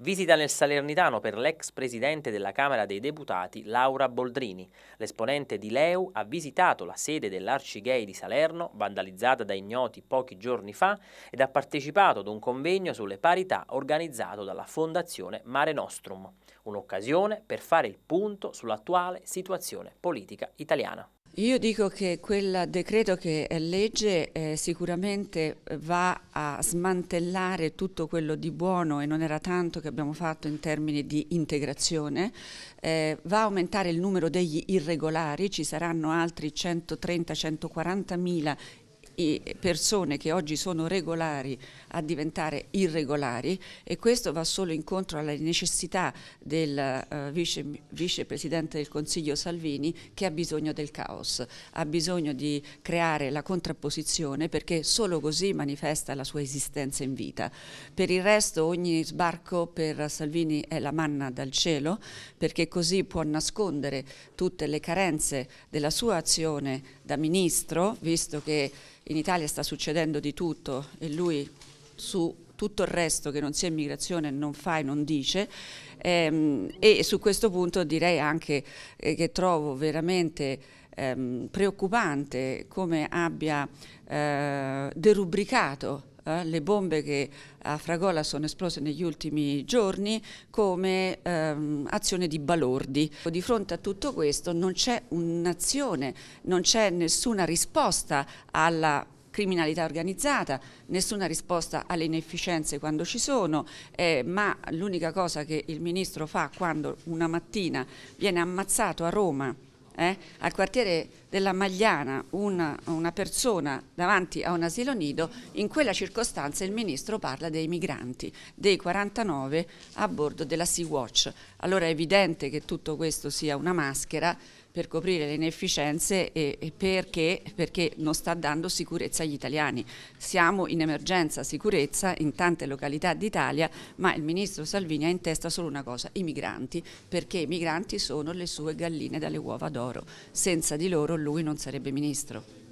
Visita nel Salernitano per l'ex presidente della Camera dei Deputati Laura Boldrini. L'esponente di Leu ha visitato la sede dell'Arcigay di Salerno, vandalizzata da ignoti pochi giorni fa, ed ha partecipato ad un convegno sulle parità organizzato dalla Fondazione Mare Nostrum. Un'occasione per fare il punto sull'attuale situazione politica italiana. Io dico che quel decreto che è legge eh, sicuramente eh, va a smantellare tutto quello di buono e non era tanto che abbiamo fatto in termini di integrazione, eh, va a aumentare il numero degli irregolari, ci saranno altri 130-140 mila persone che oggi sono regolari a diventare irregolari e questo va solo incontro alla necessità del uh, vice, vicepresidente del Consiglio Salvini che ha bisogno del caos, ha bisogno di creare la contrapposizione perché solo così manifesta la sua esistenza in vita. Per il resto ogni sbarco per Salvini è la manna dal cielo perché così può nascondere tutte le carenze della sua azione da ministro, visto che in Italia sta succedendo di tutto e lui su tutto il resto che non sia immigrazione non fa e non dice ehm, e su questo punto direi anche eh, che trovo veramente ehm, preoccupante come abbia eh, derubricato eh, le bombe che a Fragola sono esplose negli ultimi giorni come ehm, azione di balordi. Di fronte a tutto questo non c'è un'azione, non c'è nessuna risposta alla criminalità organizzata, nessuna risposta alle inefficienze quando ci sono, eh, ma l'unica cosa che il Ministro fa quando una mattina viene ammazzato a Roma eh, al quartiere della Magliana una, una, persona davanti a un asilo nido, in quella circostanza il ministro parla dei migranti, dei 49 a bordo della Sea-Watch. Allora è evidente che tutto questo sia una maschera per coprire le inefficienze e, e perché? perché non sta dando sicurezza agli italiani. Siamo in emergenza sicurezza in tante località d'Italia, ma il ministro Salvini ha in testa solo una cosa, i migranti, perché i migranti sono le sue galline dalle uova d'oro. Senza di loro lui non sarebbe ministro.